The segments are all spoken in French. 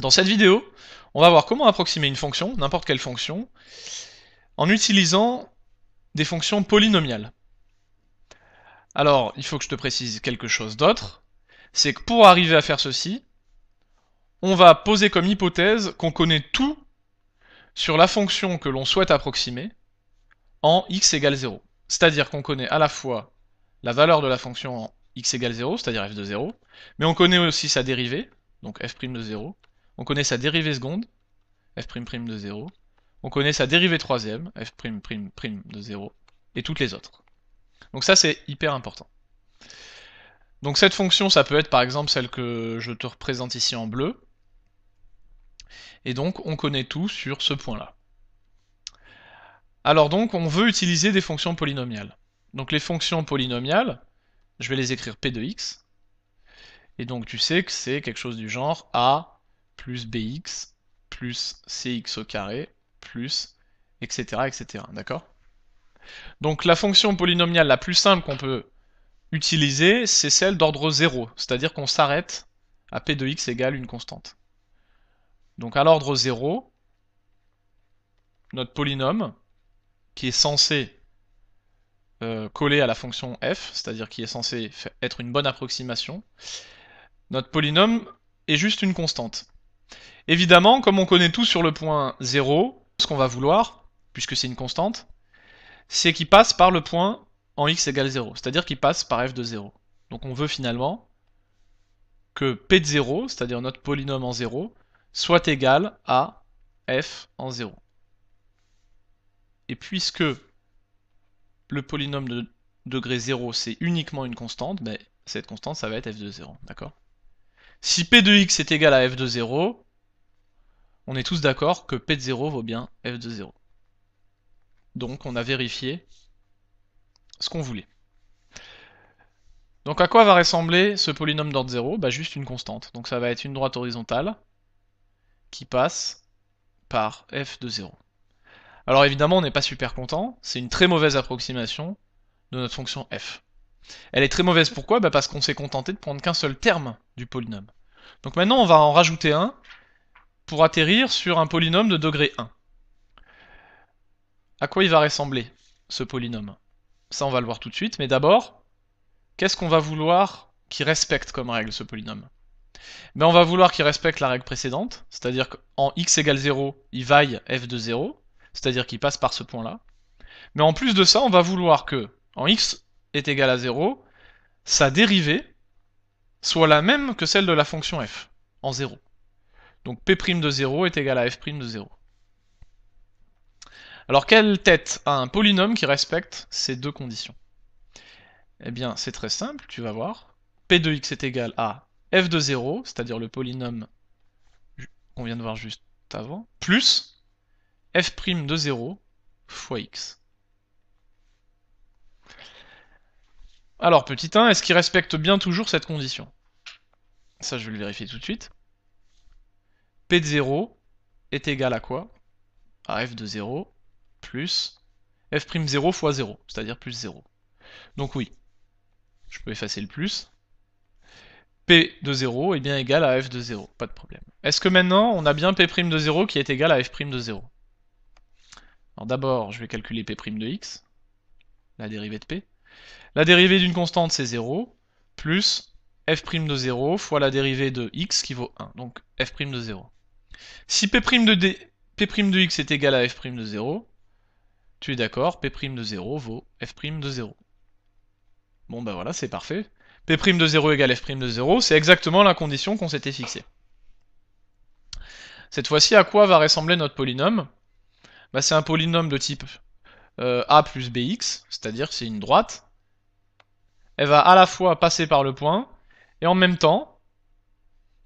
Dans cette vidéo, on va voir comment approximer une fonction, n'importe quelle fonction, en utilisant des fonctions polynomiales. Alors, il faut que je te précise quelque chose d'autre, c'est que pour arriver à faire ceci, on va poser comme hypothèse qu'on connaît tout sur la fonction que l'on souhaite approximer en x égale 0. C'est-à-dire qu'on connaît à la fois la valeur de la fonction en x égale 0, c'est-à-dire f de 0, mais on connaît aussi sa dérivée, donc f' de 0, on connaît sa dérivée seconde, f' de 0. On connaît sa dérivée troisième, f' de 0. Et toutes les autres. Donc ça, c'est hyper important. Donc cette fonction, ça peut être par exemple celle que je te représente ici en bleu. Et donc on connaît tout sur ce point-là. Alors donc on veut utiliser des fonctions polynomiales. Donc les fonctions polynomiales, je vais les écrire p de x. Et donc tu sais que c'est quelque chose du genre a plus bx plus cx au carré plus etc. etc. D'accord Donc la fonction polynomiale la plus simple qu'on peut utiliser, c'est celle d'ordre 0, c'est-à-dire qu'on s'arrête à p de x égale une constante. Donc à l'ordre 0, notre polynôme, qui est censé euh, coller à la fonction f, c'est-à-dire qui est censé être une bonne approximation, notre polynôme est juste une constante. Évidemment, comme on connaît tout sur le point 0, ce qu'on va vouloir, puisque c'est une constante, c'est qu'il passe par le point en x égale 0, c'est-à-dire qu'il passe par f de 0. Donc on veut finalement que p de 0, c'est-à-dire notre polynôme en 0, soit égal à f en 0. Et puisque le polynôme de degré 0 c'est uniquement une constante, ben, cette constante ça va être f de 0, d'accord Si p de x est égal à f de 0, on est tous d'accord que P de 0 vaut bien F de 0. Donc on a vérifié ce qu'on voulait. Donc à quoi va ressembler ce polynôme d'ordre 0 bah Juste une constante. Donc ça va être une droite horizontale qui passe par f de 0. Alors évidemment on n'est pas super content, c'est une très mauvaise approximation de notre fonction f. Elle est très mauvaise pourquoi bah, Parce qu'on s'est contenté de prendre qu'un seul terme du polynôme. Donc maintenant on va en rajouter un pour atterrir sur un polynôme de degré 1. À quoi il va ressembler, ce polynôme Ça, on va le voir tout de suite, mais d'abord, qu'est-ce qu'on va vouloir qu'il respecte comme règle, ce polynôme mais ben, on va vouloir qu'il respecte la règle précédente, c'est-à-dire qu'en x égale 0, il vaille f de 0, c'est-à-dire qu'il passe par ce point-là. Mais en plus de ça, on va vouloir que, en x est égal à 0, sa dérivée soit la même que celle de la fonction f, en 0. Donc P' de 0 est égal à F' de 0. Alors quelle tête a un polynôme qui respecte ces deux conditions Eh bien c'est très simple, tu vas voir. P de x est égal à f de 0, c'est-à-dire le polynôme qu'on vient de voir juste avant, plus f' de 0 fois x. Alors petit 1, est-ce qu'il respecte bien toujours cette condition Ça je vais le vérifier tout de suite. P de 0 est égal à quoi À f de 0 plus f'0 fois 0, c'est-à-dire plus 0. Donc oui, je peux effacer le plus. P de 0 est bien égal à f de 0, pas de problème. Est-ce que maintenant on a bien P' de 0 qui est égal à f' de 0 Alors d'abord, je vais calculer P' de x, la dérivée de P. La dérivée d'une constante c'est 0, plus f' de 0 fois la dérivée de x qui vaut 1, donc f' de 0. Si P' de, D, P' de x est égal à F' de 0, tu es d'accord, P' de 0 vaut F' de 0. Bon ben voilà, c'est parfait. P' de 0 égale F' de 0, c'est exactement la condition qu'on s'était fixée. Cette fois-ci, à quoi va ressembler notre polynôme ben, C'est un polynôme de type euh, A plus BX, c'est-à-dire c'est une droite. Elle va à la fois passer par le point, et en même temps,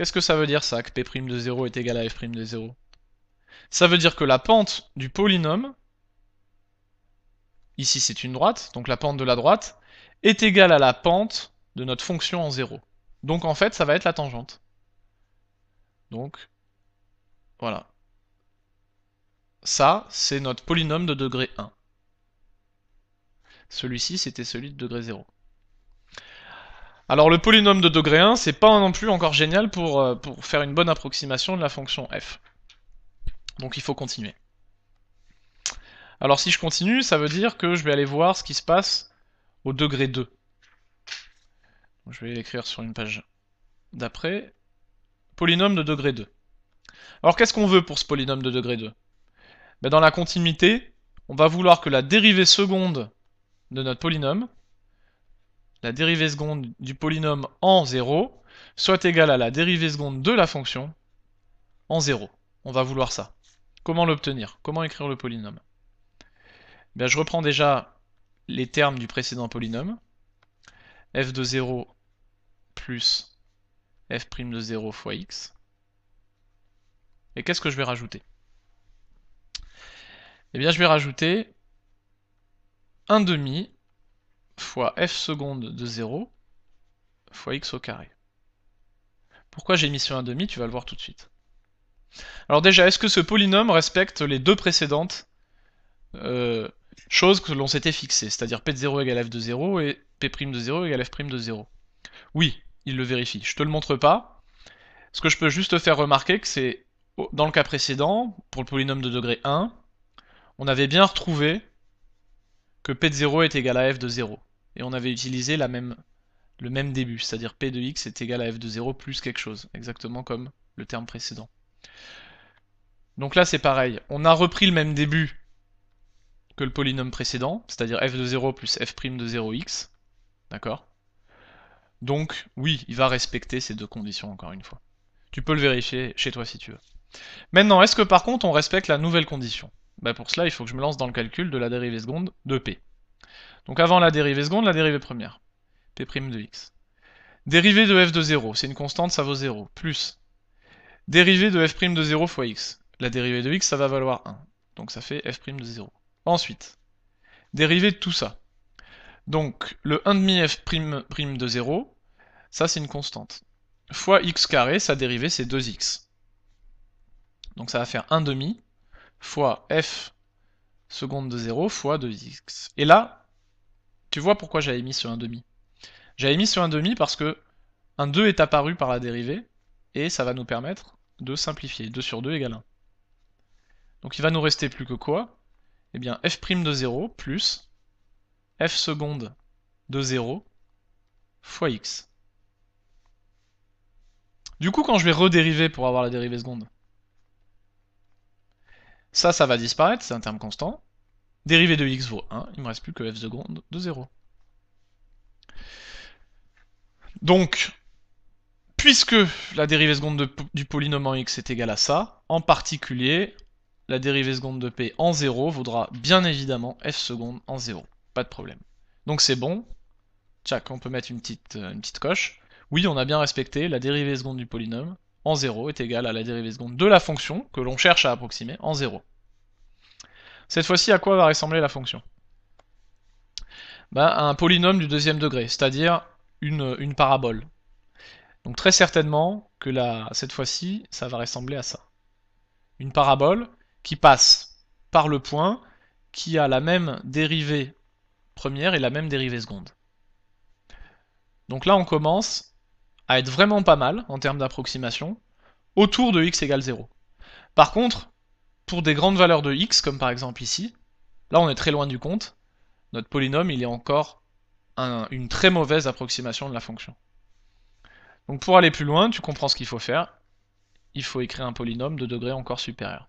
Qu'est-ce que ça veut dire ça, que p' de 0 est égal à f' de 0 Ça veut dire que la pente du polynôme, ici c'est une droite, donc la pente de la droite, est égale à la pente de notre fonction en 0. Donc en fait, ça va être la tangente. Donc, voilà. Ça, c'est notre polynôme de degré 1. Celui-ci, c'était celui de degré 0. Alors le polynôme de degré 1, c'est pas non plus encore génial euh, pour, faire une bonne approximation de la fonction f. Donc il faut continuer. Alors si je continue, ça veut dire que je vais aller voir ce qui se passe au degré 2. je vais l'écrire sur une page d'après. Polynôme de degré 2. Alors qu'est-ce qu'on veut pour ce polynôme de degré 2 ben, Dans la continuité, on va vouloir que la dérivée seconde de notre polynôme la dérivée seconde du polynôme en 0 soit égale à la dérivée seconde de la fonction en 0. On va vouloir ça. Comment l'obtenir Comment écrire le polynôme eh Bien, Je reprends déjà les termes du précédent polynôme. f de 0 plus f' de 0 fois x. Et qu'est-ce que je vais rajouter Eh bien, je vais rajouter 1 demi fois f seconde de 0 fois x au carré. Pourquoi j'ai mis sur un demi, tu vas le voir tout de suite. Alors déjà, est-ce que ce polynôme respecte les deux précédentes euh, choses que l'on s'était fixées, c'est-à-dire p de 0 égale f de 0 et p' de 0 égale f' de 0 Oui, il le vérifie. Je te le montre pas. Ce que je peux juste te faire remarquer, que c'est oh, dans le cas précédent, pour le polynôme de degré 1, on avait bien retrouvé que p de 0 est égal à f de 0 et on avait utilisé le même début, c'est-à-dire P de x est égal à f de 0 plus quelque chose, exactement comme le terme précédent. Donc là c'est pareil, on a repris le même début que le polynôme précédent, c'est-à-dire f de 0 plus f' de 0x, d'accord Donc oui, il va respecter ces deux conditions encore une fois. Tu peux le vérifier chez toi si tu veux. Maintenant, est-ce que par contre on respecte la nouvelle condition ben, Pour cela, il faut que je me lance dans le calcul de la dérivée seconde de p. Donc avant la dérivée seconde, la dérivée première, p' de x. Dérivée de f de 0, c'est une constante, ça vaut 0, plus dérivée de f' de 0 fois x. La dérivée de x, ça va valoir 1, donc ça fait f' de 0. Ensuite, dérivée de tout ça. Donc le 1,5 f' de 0, ça c'est une constante, fois x carré, sa dérivée c'est 2x. Donc ça va faire 1,5 fois f seconde de 0 fois 2x. Et là, tu vois pourquoi j'avais mis sur un demi. J'avais mis sur un demi parce que un 2 est apparu par la dérivée, et ça va nous permettre de simplifier. 2 sur 2 égale 1. Donc il va nous rester plus que quoi Eh bien f' de 0 plus f seconde de 0 fois x. Du coup, quand je vais redériver pour avoir la dérivée seconde, ça, ça va disparaître, c'est un terme constant. Dérivée de x vaut 1, il ne me reste plus que f seconde de 0. Donc, puisque la dérivée seconde du polynôme en x est égale à ça, en particulier, la dérivée seconde de p en 0 vaudra bien évidemment f seconde en 0. Pas de problème. Donc c'est bon. Tchac, on peut mettre une petite, euh, une petite coche. Oui, on a bien respecté la dérivée seconde du polynôme en 0 est égal à la dérivée seconde de la fonction que l'on cherche à approximer en 0. Cette fois-ci, à quoi va ressembler la fonction ben, À un polynôme du deuxième degré, c'est-à-dire une, parabole. Donc très certainement que cette fois-ci, ça va ressembler à ça. Une parabole qui passe par le point qui a la même dérivée première et la même dérivée seconde. Donc là, on commence à être vraiment pas mal en termes d'approximation autour de x égale 0. Par contre, pour des grandes valeurs de x, comme par exemple ici, là on est très loin du compte, notre polynôme il est encore une très mauvaise approximation de la fonction. Donc pour aller plus loin, tu comprends ce qu'il faut faire, il faut écrire un polynôme de degré encore supérieur.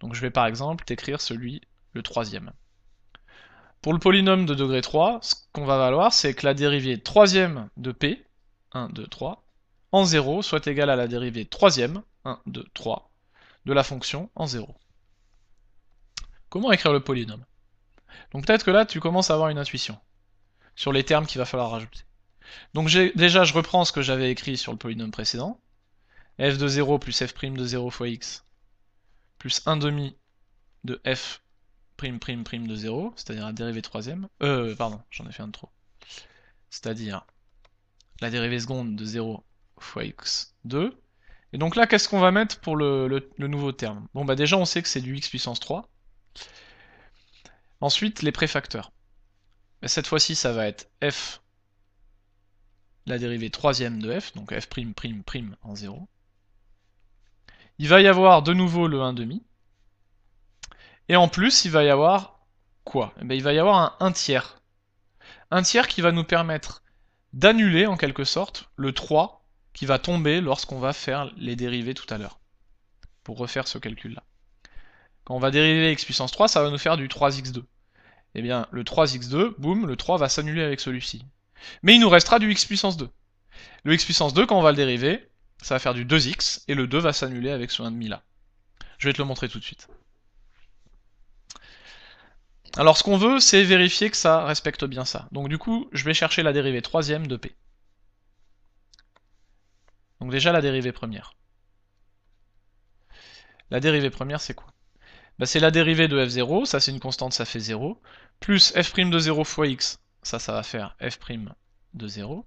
Donc je vais par exemple t'écrire celui, le troisième. Pour le polynôme de degré 3, ce qu'on va valoir, c'est que la dérivée troisième de p, 1, 2, 3, en 0 soit égal à la dérivée troisième, 1, 2, 3, de la fonction en 0. Comment écrire le polynôme Donc peut-être que là, tu commences à avoir une intuition sur les termes qu'il va falloir rajouter. Donc déjà, je reprends ce que j'avais écrit sur le polynôme précédent. f de 0 plus f' de 0 fois x plus 1 demi de f prime prime prime de 0, c'est-à-dire la dérivée troisième. Euh, pardon, j'en ai fait un de trop. C'est-à-dire la dérivée seconde de 0 fois x2. Et donc là, qu'est-ce qu'on va mettre pour le, nouveau terme Bon, bah déjà, on sait que c'est du x puissance 3. Ensuite, les préfacteurs. Bah, cette fois-ci, ça va être f, la dérivée troisième de f, donc f prime prime prime en 0. Il va y avoir de nouveau le 1 demi. Et en plus, il va y avoir quoi eh ben, Il va y avoir un 1 tiers. Un tiers qui va nous permettre d'annuler en quelque sorte le 3 qui va tomber lorsqu'on va faire les dérivés tout à l'heure. Pour refaire ce calcul-là. Quand on va dériver x puissance 3, ça va nous faire du 3x2. Et eh bien, le 3x2, boum, le 3 va s'annuler avec celui-ci. Mais il nous restera du x puissance 2. Le x puissance 2, quand on va le dériver, ça va faire du 2x, et le 2 va s'annuler avec ce 1,5 là. Je vais te le montrer tout de suite. Alors ce qu'on veut, c'est vérifier que ça respecte bien ça. Donc du coup, je vais chercher la dérivée troisième de P. Donc déjà la dérivée première. La dérivée première, c'est quoi bah, C'est la dérivée de f0, ça c'est une constante, ça fait 0, plus f' de 0 fois x, ça, ça va faire f' de 0,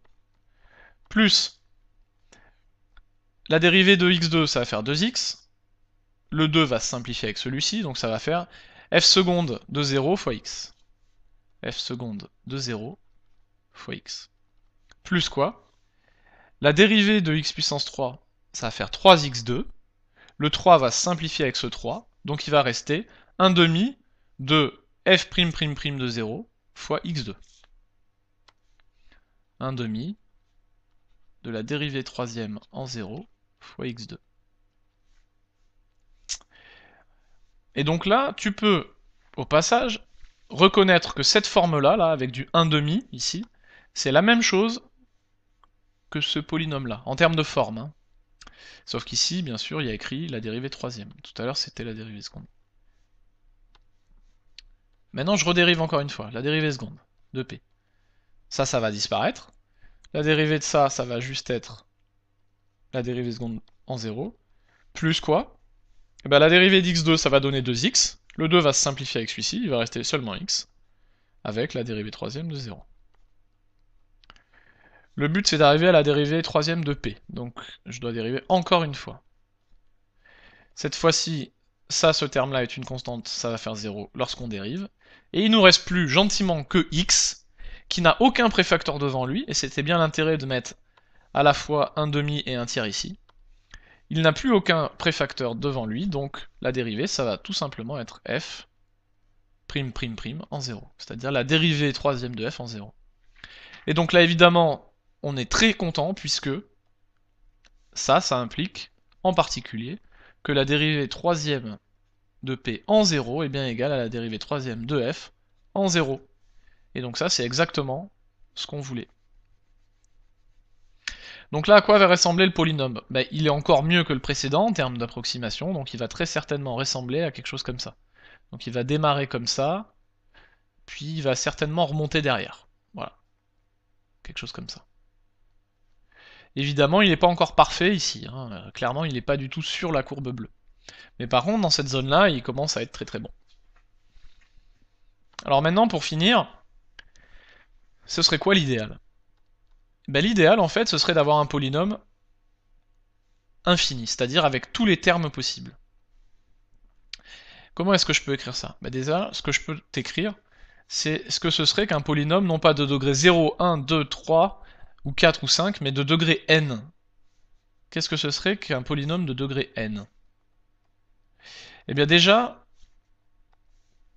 plus la dérivée de x2, ça va faire 2x, le 2 va se simplifier avec celui-ci, donc ça va faire f seconde de 0 fois x. f seconde de 0 fois x. Plus quoi La dérivée de x puissance 3, ça va faire 3x2. Le 3 va simplifier avec ce 3, donc il va rester 1 demi de f prime prime prime de 0 fois x2. 1 demi de la dérivée troisième en 0 fois x2. Et donc là, tu peux, au passage, reconnaître que cette forme-là, là, avec du 1,5 ici, c'est la même chose que ce polynôme-là, en termes de forme. Hein. Sauf qu'ici, bien sûr, il y a écrit la dérivée troisième. Tout à l'heure, c'était la dérivée seconde. Maintenant, je redérive encore une fois, la dérivée seconde de P. Ça, ça va disparaître. La dérivée de ça, ça va juste être la dérivée seconde en 0. Plus quoi eh ben, la dérivée d'x2, ça va donner 2x. Le 2 va se simplifier avec celui-ci, il va rester seulement x, avec la dérivée troisième de 0. Le but, c'est d'arriver à la dérivée troisième de p. Donc je dois dériver encore une fois. Cette fois-ci, ça, ce terme-là est une constante, ça va faire 0 lorsqu'on dérive. Et il nous reste plus gentiment que x, qui n'a aucun préfacteur devant lui, et c'était bien l'intérêt de mettre à la fois un demi et un tiers ici. Il n'a plus aucun préfacteur devant lui, donc la dérivée, ça va tout simplement être f prime prime prime en 0. C'est-à-dire la dérivée troisième de f en 0. Et donc là, évidemment, on est très content puisque ça, ça implique en particulier que la dérivée troisième de p en 0 est bien égale à la dérivée troisième de f en 0. Et donc ça, c'est exactement ce qu'on voulait. Donc là, à quoi va ressembler le polynôme ben, Il est encore mieux que le précédent en termes d'approximation, donc il va très certainement ressembler à quelque chose comme ça. Donc il va démarrer comme ça, puis il va certainement remonter derrière. Voilà. Quelque chose comme ça. Évidemment, il n'est pas encore parfait ici. Hein. Euh, clairement, il n'est pas du tout sur la courbe bleue. Mais par contre, dans cette zone-là, il commence à être très très bon. Alors maintenant, pour finir, ce serait quoi l'idéal bah, l'idéal, en fait, ce serait d'avoir un polynôme infini, c'est-à-dire avec tous les termes possibles. Comment est-ce que je peux écrire ça bah, Déjà, ce que je peux t'écrire, c'est ce que ce serait qu'un polynôme, non pas de degré 0, 1, 2, 3, ou 4 ou 5, mais de degré n. Qu'est-ce que ce serait qu'un polynôme de degré n Eh bien déjà,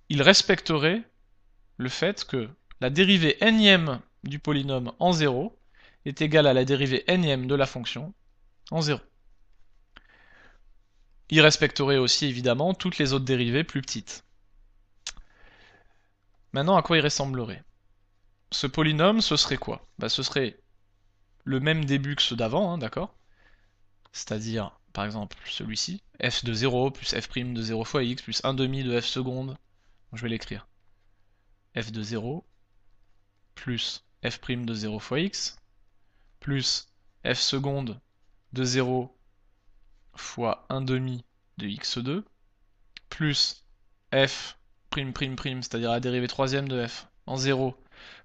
il respecterait le fait que la dérivée n-ième du polynôme en 0 est égal à la dérivée nème de la fonction en 0. Il respecterait aussi évidemment toutes les autres dérivées plus petites. Maintenant, à quoi il ressemblerait Ce polynôme, ce serait quoi bah, Ce serait le même début que ceux d'avant, hein, d'accord C'est-à-dire, par exemple, celui-ci, f de 0 plus f' de 0 fois x plus 1 demi de f seconde. Je vais l'écrire. f de 0 plus f' de 0 fois x plus f seconde de 0 fois 1 demi de x2 plus f prime prime prime, c'est-à-dire la dérivée troisième de f en 0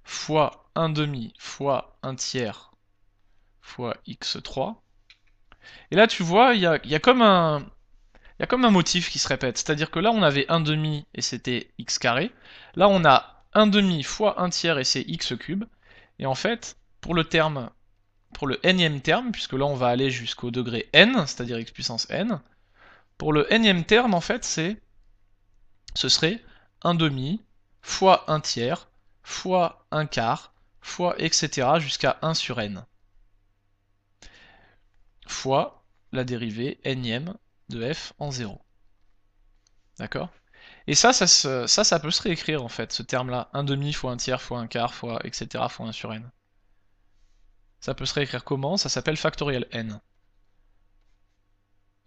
fois 1 demi fois 1 tiers fois x3. Et là tu vois, il y a, comme un... comme un motif qui se répète, c'est-à-dire que là on avait 1 demi et c'était x carré, là on a 1 demi fois 1 tiers et c'est x cube, et en fait, pour le terme pour le nème terme, puisque là on va aller jusqu'au degré n, c'est-à-dire x puissance n, pour le nème terme, en fait, c'est ce serait 1 demi fois 1 tiers fois 1 quart fois etc. jusqu'à 1 sur n fois la dérivée nème de f en 0. D'accord Et ça ça, ça ça, peut se réécrire en fait, ce terme-là. 1 demi fois 1 tiers fois 1 quart fois etc. fois 1 sur n. Ça peut se réécrire comment Ça s'appelle factoriel n.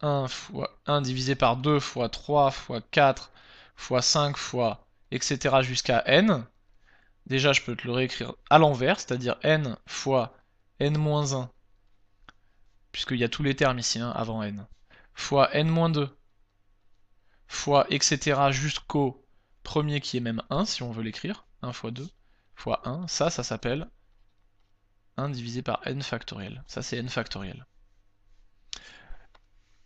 1 fois 1 divisé par 2 fois 3 fois 4 fois 5 fois etc. jusqu'à n. Déjà, je peux te le réécrire à l'envers, c'est-à-dire n fois n-1, puisqu'il y a tous les termes ici hein, avant n, fois n-2, fois etc. jusqu'au premier qui est même 1, si on veut l'écrire, 1 fois 2, fois 1, ça, ça s'appelle 1 divisé par n factoriel. Ça, c'est n factoriel.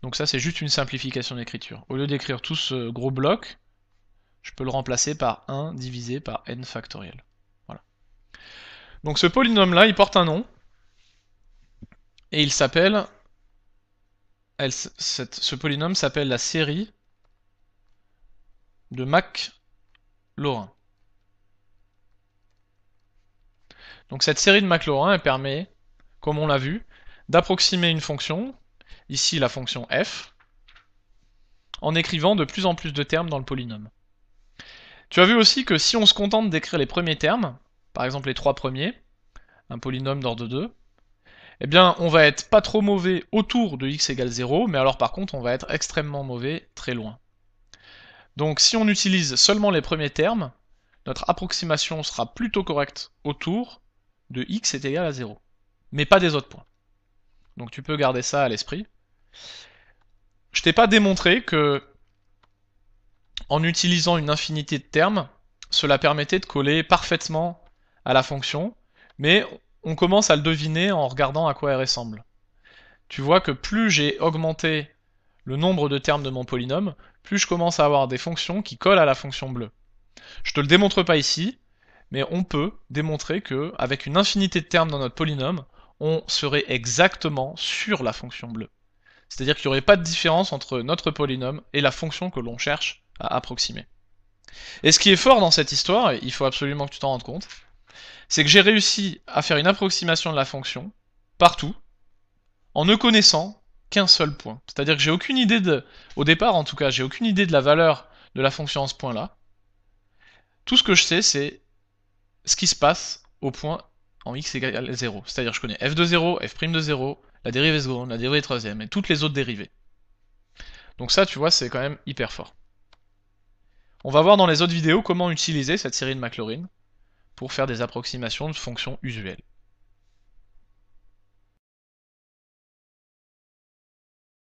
Donc ça, c'est juste une simplification d'écriture. Au lieu d'écrire tout ce gros bloc, je peux le remplacer par 1 divisé par n factoriel. Voilà. Donc ce polynôme-là, il porte un nom, et il s'appelle... Ce polynôme s'appelle la série de Mac-Laurin. Donc cette série de Maclaurin permet, comme on l'a vu, d'approximer une fonction, ici la fonction f, en écrivant de plus en plus de termes dans le polynôme. Tu as vu aussi que si on se contente d'écrire les premiers termes, par exemple les trois premiers, un polynôme d'ordre 2, eh bien on va être pas trop mauvais autour de x égale 0, mais alors par contre on va être extrêmement mauvais très loin. Donc si on utilise seulement les premiers termes, notre approximation sera plutôt correcte autour, de x est égal à 0. Mais pas des autres points. Donc tu peux garder ça à l'esprit. Je t'ai pas démontré que en utilisant une infinité de termes, cela permettait de coller parfaitement à la fonction, mais on commence à le deviner en regardant à quoi elle ressemble. Tu vois que plus j'ai augmenté le nombre de termes de mon polynôme, plus je commence à avoir des fonctions qui collent à la fonction bleue. Je te le démontre pas ici, mais on peut démontrer que, une infinité de termes dans notre polynôme, on serait exactement sur la fonction bleue. C'est-à-dire qu'il n'y aurait pas de différence entre notre polynôme et la fonction que l'on cherche à approximer. Et ce qui est fort dans cette histoire, et il faut absolument que tu t'en rendes compte, c'est que j'ai réussi à faire une approximation de la fonction, partout, en ne connaissant qu'un seul point. C'est-à-dire que j'ai aucune idée de, au départ en tout cas, j'ai aucune idée de la valeur de la fonction en ce point-là. Tout ce que je sais, c'est ce qui se passe au point en x égale 0. C'est-à-dire je connais f de 0, f' de 0, la dérivée seconde, la dérivée troisième et toutes les autres dérivées. Donc ça, tu vois, c'est quand même hyper fort. On va voir dans les autres vidéos comment utiliser cette série de Maclaurin pour faire des approximations de fonctions usuelles.